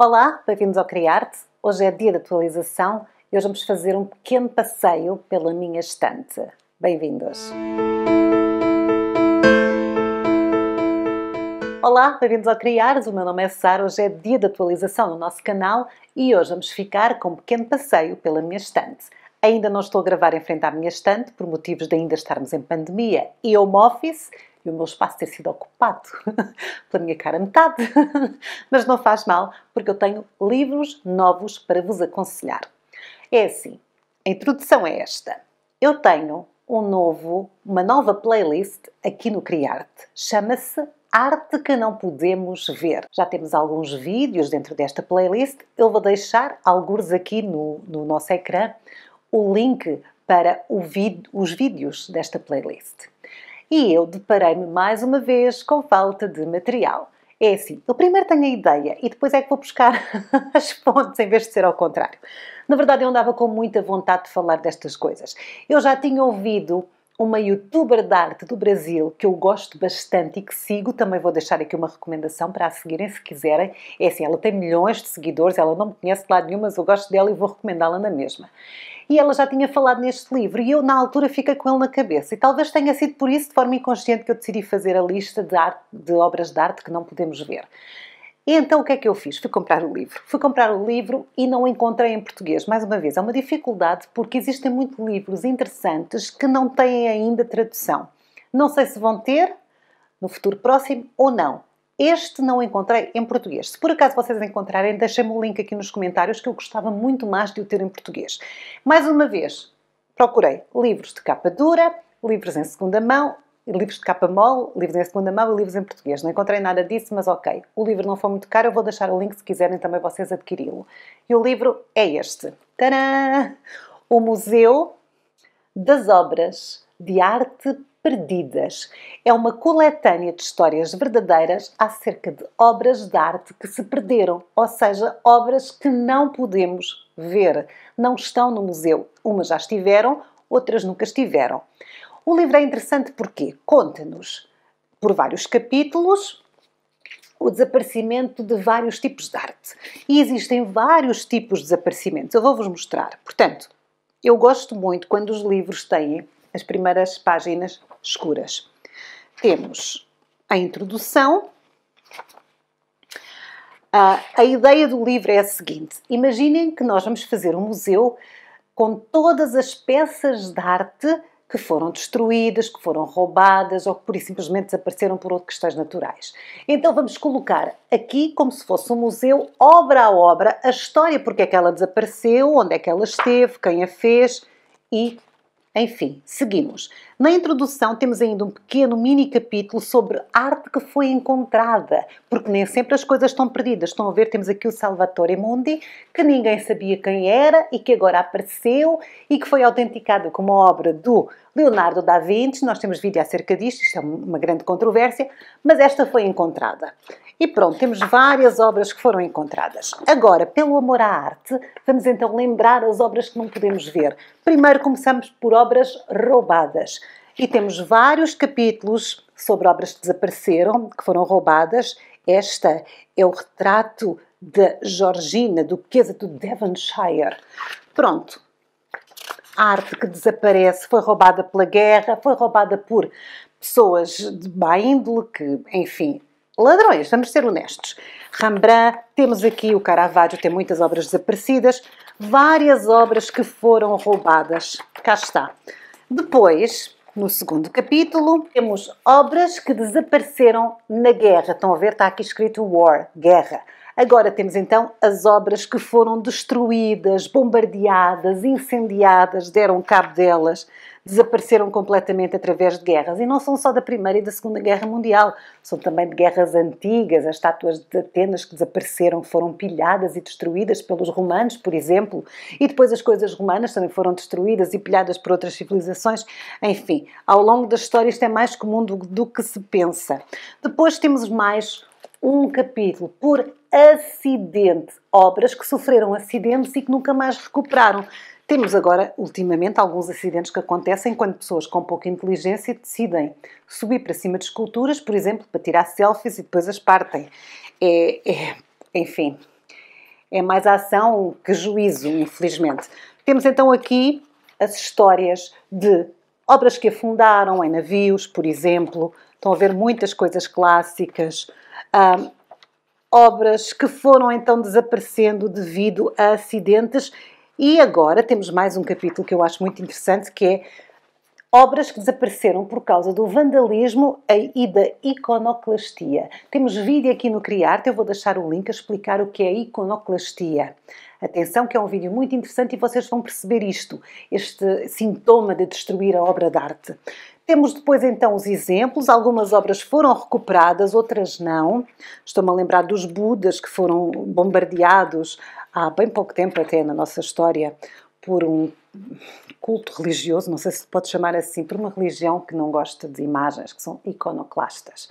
Olá, bem-vindos ao Criarte. Hoje é dia de atualização e hoje vamos fazer um pequeno passeio pela minha estante. Bem-vindos! Olá, bem-vindos ao Criares. O meu nome é Sara. Hoje é dia de atualização no nosso canal e hoje vamos ficar com um pequeno passeio pela minha estante. Ainda não estou a gravar em frente à minha estante por motivos de ainda estarmos em pandemia e home office e o meu espaço ter sido ocupado pela minha cara metade, mas não faz mal, porque eu tenho livros novos para vos aconselhar. É assim, a introdução é esta. Eu tenho um novo, uma nova playlist aqui no Criarte. Chama-se Arte que não podemos ver. Já temos alguns vídeos dentro desta playlist. Eu vou deixar alguns aqui no, no nosso ecrã o link para os vídeos desta playlist e eu deparei-me mais uma vez com falta de material. É assim, eu primeiro tenho a ideia e depois é que vou buscar as fontes em vez de ser ao contrário. Na verdade, eu andava com muita vontade de falar destas coisas. Eu já tinha ouvido uma youtuber de arte do Brasil que eu gosto bastante e que sigo, também vou deixar aqui uma recomendação para a seguirem se quiserem. É assim, ela tem milhões de seguidores, ela não me conhece de lado nenhum, mas eu gosto dela e vou recomendá-la na mesma e ela já tinha falado neste livro e eu na altura fiquei com ele na cabeça e talvez tenha sido por isso de forma inconsciente que eu decidi fazer a lista de, arte, de obras de arte que não podemos ver. E então o que é que eu fiz? Fui comprar o livro. Fui comprar o livro e não o encontrei em português. Mais uma vez, é uma dificuldade porque existem muitos livros interessantes que não têm ainda tradução. Não sei se vão ter no futuro próximo ou não. Este não encontrei em português. Se por acaso vocês encontrarem, deixem-me o link aqui nos comentários que eu gostava muito mais de o ter em português. Mais uma vez, procurei livros de capa dura, livros em segunda mão livros de capa mole, livros em segunda mão e livros em português. Não encontrei nada disso, mas ok. O livro não foi muito caro, eu vou deixar o link se quiserem também vocês adquiri-lo. E o livro é este. Tadã! O Museu das Obras de Arte Perdidas. É uma coletânea de histórias verdadeiras acerca de obras de arte que se perderam, ou seja, obras que não podemos ver, não estão no museu. Umas já estiveram, outras nunca estiveram. O livro é interessante porque conta-nos, por vários capítulos, o desaparecimento de vários tipos de arte. E existem vários tipos de desaparecimentos. Eu vou-vos mostrar. Portanto, eu gosto muito quando os livros têm as primeiras páginas escuras. Temos a introdução. a ideia do livro é a seguinte: imaginem que nós vamos fazer um museu com todas as peças de arte que foram destruídas, que foram roubadas ou que por simplesmente desapareceram por outras questões naturais. Então vamos colocar aqui, como se fosse um museu, obra a obra, a história, porque é que ela desapareceu, onde é que ela esteve, quem a fez e enfim, seguimos. Na introdução temos ainda um pequeno mini capítulo sobre arte que foi encontrada, porque nem sempre as coisas estão perdidas. Estão a ver, temos aqui o Salvatore Mundi, que ninguém sabia quem era e que agora apareceu e que foi autenticado como obra do Leonardo da Vinci, nós temos vídeo acerca disto, isto é uma grande controvérsia, mas esta foi encontrada. E pronto, temos várias obras que foram encontradas. Agora, pelo amor à arte, vamos então lembrar as obras que não podemos ver. Primeiro começamos por obras roubadas. E temos vários capítulos sobre obras que desapareceram, que foram roubadas. Esta é o retrato da Georgina, duquesa do Devonshire. Pronto, arte que desaparece, foi roubada pela guerra, foi roubada por pessoas de má índole que, enfim, ladrões, vamos ser honestos. Rembrandt, temos aqui o Caravaggio, tem muitas obras desaparecidas, várias obras que foram roubadas. Cá está. Depois, no segundo capítulo, temos obras que desapareceram na guerra. Estão a ver, está aqui escrito War, guerra. Agora temos então as obras que foram destruídas, bombardeadas, incendiadas, deram cabo delas, desapareceram completamente através de guerras. E não são só da Primeira e da Segunda Guerra Mundial, são também de guerras antigas, as estátuas de Atenas que desapareceram, foram pilhadas e destruídas pelos romanos, por exemplo, e depois as coisas romanas também foram destruídas e pilhadas por outras civilizações. Enfim, ao longo da história isto é mais comum do, do que se pensa. Depois temos mais um capítulo por acidente. Obras que sofreram acidentes e que nunca mais recuperaram. Temos agora, ultimamente, alguns acidentes que acontecem quando pessoas com pouca inteligência decidem subir para cima de esculturas, por exemplo, para tirar selfies e depois as partem. É, é, enfim, é mais ação que juízo, infelizmente. Temos então aqui as histórias de obras que afundaram em navios, por exemplo. Estão a ver muitas coisas clássicas obras que foram então desaparecendo devido a acidentes. E agora temos mais um capítulo que eu acho muito interessante, que é obras que desapareceram por causa do vandalismo e da iconoclastia. Temos vídeo aqui no Criarte, eu vou deixar o link a explicar o que é iconoclastia. Atenção que é um vídeo muito interessante e vocês vão perceber isto, este sintoma de destruir a obra de arte. Temos depois então os exemplos, algumas obras foram recuperadas, outras não. Estou-me a lembrar dos Budas que foram bombardeados há bem pouco tempo, até na nossa história, por um culto religioso, não sei se pode chamar assim, por uma religião que não gosta de imagens, que são iconoclastas.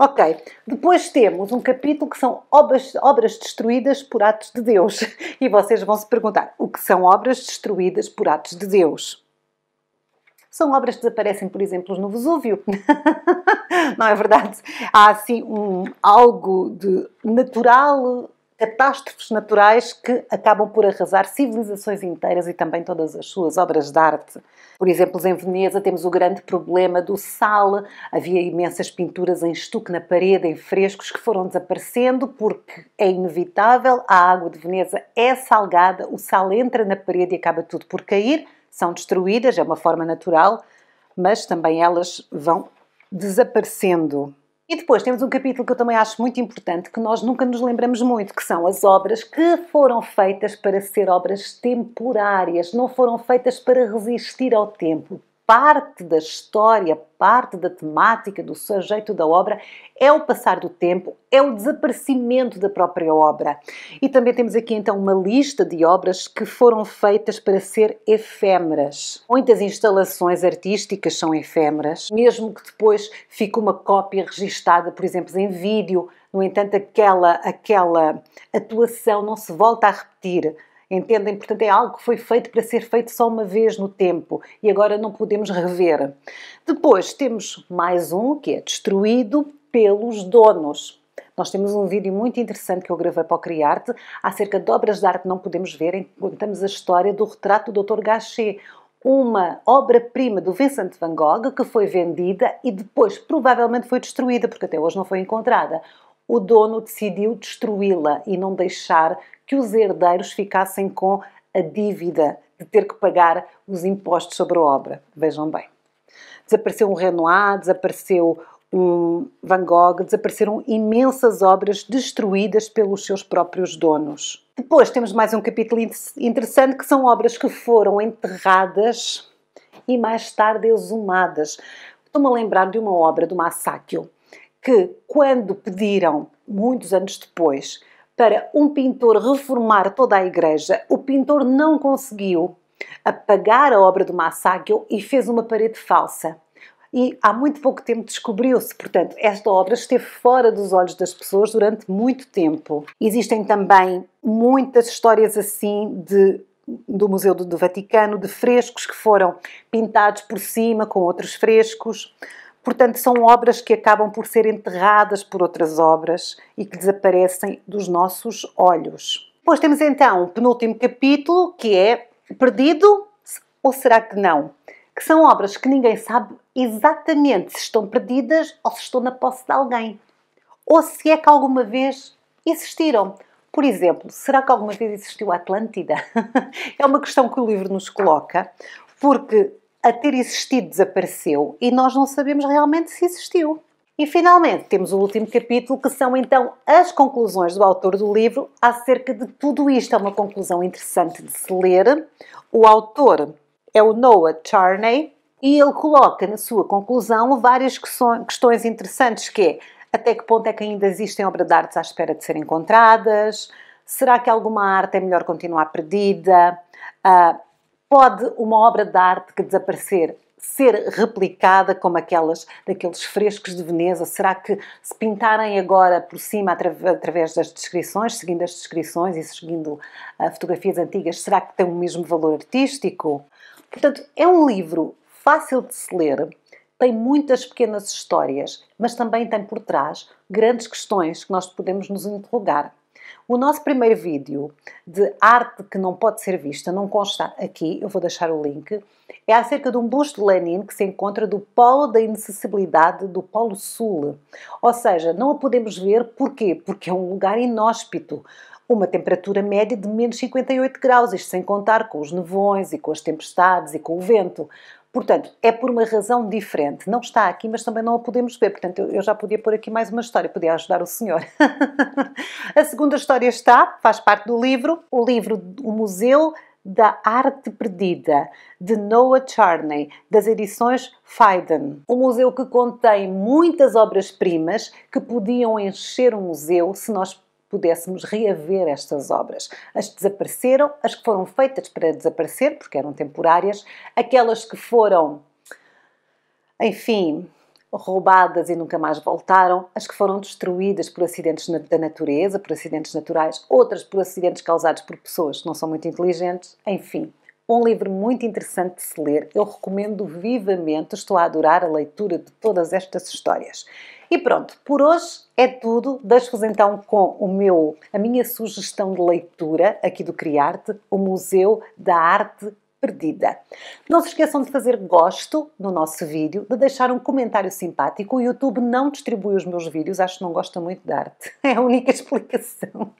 Ok, depois temos um capítulo que são obras, obras destruídas por atos de Deus. E vocês vão se perguntar, o que são obras destruídas por atos de Deus? são obras que desaparecem, por exemplo, no Vesúvio. não é verdade? Há assim um, algo de natural, catástrofes naturais que acabam por arrasar civilizações inteiras e também todas as suas obras de arte. Por exemplo, em Veneza temos o grande problema do sal. Havia imensas pinturas em estuque na parede, em frescos, que foram desaparecendo porque é inevitável. A água de Veneza é salgada, o sal entra na parede e acaba tudo por cair são destruídas, é uma forma natural, mas também elas vão desaparecendo. E depois temos um capítulo que eu também acho muito importante, que nós nunca nos lembramos muito, que são as obras que foram feitas para ser obras temporárias, não foram feitas para resistir ao tempo. Parte da história, parte da temática, do sujeito da obra é o passar do tempo, é o desaparecimento da própria obra. E também temos aqui então uma lista de obras que foram feitas para ser efêmeras. Muitas instalações artísticas são efêmeras, mesmo que depois fique uma cópia registada, por exemplo, em vídeo. No entanto, aquela, aquela atuação não se volta a repetir. Entendem? Portanto, é algo que foi feito para ser feito só uma vez no tempo e agora não podemos rever. Depois temos mais um que é destruído pelos donos. Nós temos um vídeo muito interessante que eu gravei para o Criarte acerca de obras de arte que não podemos ver, contamos a história do retrato do Dr. Gachet, uma obra-prima do Vincent van Gogh que foi vendida e depois provavelmente foi destruída, porque até hoje não foi encontrada. O dono decidiu destruí-la e não deixar que os herdeiros ficassem com a dívida de ter que pagar os impostos sobre a obra. Vejam bem. Desapareceu um Renoir, desapareceu Van Gogh, desapareceram imensas obras destruídas pelos seus próprios donos. Depois temos mais um capítulo interessante que são obras que foram enterradas e mais tarde exumadas. Estou-me a lembrar de uma obra do Massacchio que, quando pediram, muitos anos depois, para um pintor reformar toda a igreja, o pintor não conseguiu apagar a obra do Massacchio e fez uma parede falsa e há muito pouco tempo descobriu-se. Portanto, esta obra esteve fora dos olhos das pessoas durante muito tempo. Existem também muitas histórias assim de do Museu do, do Vaticano, de frescos que foram pintados por cima com outros frescos. Portanto, são obras que acabam por ser enterradas por outras obras e que desaparecem dos nossos olhos. Depois temos então o penúltimo capítulo, que é Perdido ou será que não? que são obras que ninguém sabe exatamente se estão perdidas ou se estão na posse de alguém, ou se é que alguma vez existiram. Por exemplo, será que alguma vez existiu a Atlântida? é uma questão que o livro nos coloca, porque a ter existido desapareceu e nós não sabemos realmente se existiu. E finalmente temos o último capítulo, que são então as conclusões do autor do livro acerca de tudo isto. É uma conclusão interessante de se ler. O autor é o Noah Charney, e ele coloca na sua conclusão várias questões interessantes, que é até que ponto é que ainda existem obras de arte à espera de serem encontradas, será que alguma arte é melhor continuar perdida, uh, pode uma obra de arte que desaparecer ser replicada como aquelas daqueles frescos de Veneza? Será que se pintarem agora por cima através das descrições, seguindo as descrições e seguindo uh, fotografias antigas, será que tem o mesmo valor artístico? Portanto, é um livro fácil de se ler, tem muitas pequenas histórias, mas também tem por trás grandes questões que nós podemos nos interrogar. O nosso primeiro vídeo de arte que não pode ser vista, não consta aqui, eu vou deixar o link, é acerca de um busto de Lenin que se encontra do polo da inacessibilidade do Polo Sul. Ou seja, não o podemos ver porquê? Porque é um lugar inóspito uma temperatura média de menos 58 graus, isto sem contar com os nevões e com as tempestades e com o vento. Portanto, é por uma razão diferente. Não está aqui, mas também não a podemos ver. Portanto, eu já podia pôr aqui mais uma história, podia ajudar o senhor. a segunda história está, faz parte do livro, o livro O Museu da Arte Perdida, de Noah Charney, das edições Fiden. Um museu que contém muitas obras-primas que podiam encher um museu se nós pudéssemos reaver estas obras. As que desapareceram, as que foram feitas para desaparecer, porque eram temporárias, aquelas que foram, enfim, roubadas e nunca mais voltaram, as que foram destruídas por acidentes da natureza, por acidentes naturais, outras por acidentes causados por pessoas que não são muito inteligentes, enfim. Um livro muito interessante de se ler, eu recomendo vivamente, estou a adorar a leitura de todas estas histórias. E pronto, por hoje é tudo. Deixo-vos então com o meu, a minha sugestão de leitura aqui do Criarte, o Museu da Arte perdida. Não se esqueçam de fazer gosto no nosso vídeo, de deixar um comentário simpático. O YouTube não distribui os meus vídeos, acho que não gosta muito de arte. É a única explicação.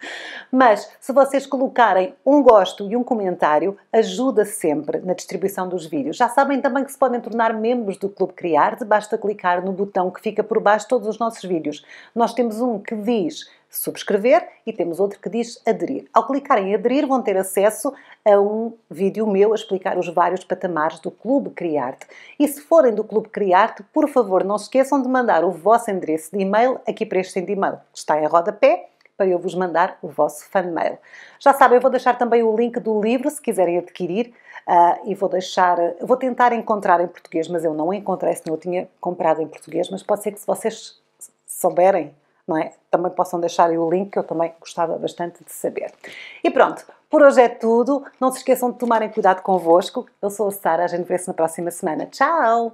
Mas se vocês colocarem um gosto e um comentário, ajuda sempre na distribuição dos vídeos. Já sabem também que se podem tornar membros do Clube Criar, basta clicar no botão que fica por baixo de todos os nossos vídeos. Nós temos um que diz subscrever e temos outro que diz aderir. Ao clicar em aderir vão ter acesso a um vídeo meu a explicar os vários patamares do Clube Criarte. E se forem do Clube Criarte, por favor, não se esqueçam de mandar o vosso endereço de e-mail aqui para este e-mail que está em rodapé para eu vos mandar o vosso fan mail. Já sabem, eu vou deixar também o link do livro se quiserem adquirir uh, e vou deixar, vou tentar encontrar em português, mas eu não encontrei, senão eu tinha comprado em português, mas pode ser que se vocês souberem, é? Também possam deixar aí o link, que eu também gostava bastante de saber. E pronto, por hoje é tudo. Não se esqueçam de tomarem cuidado convosco. Eu sou a Sara, a gente vê-se na próxima semana. Tchau!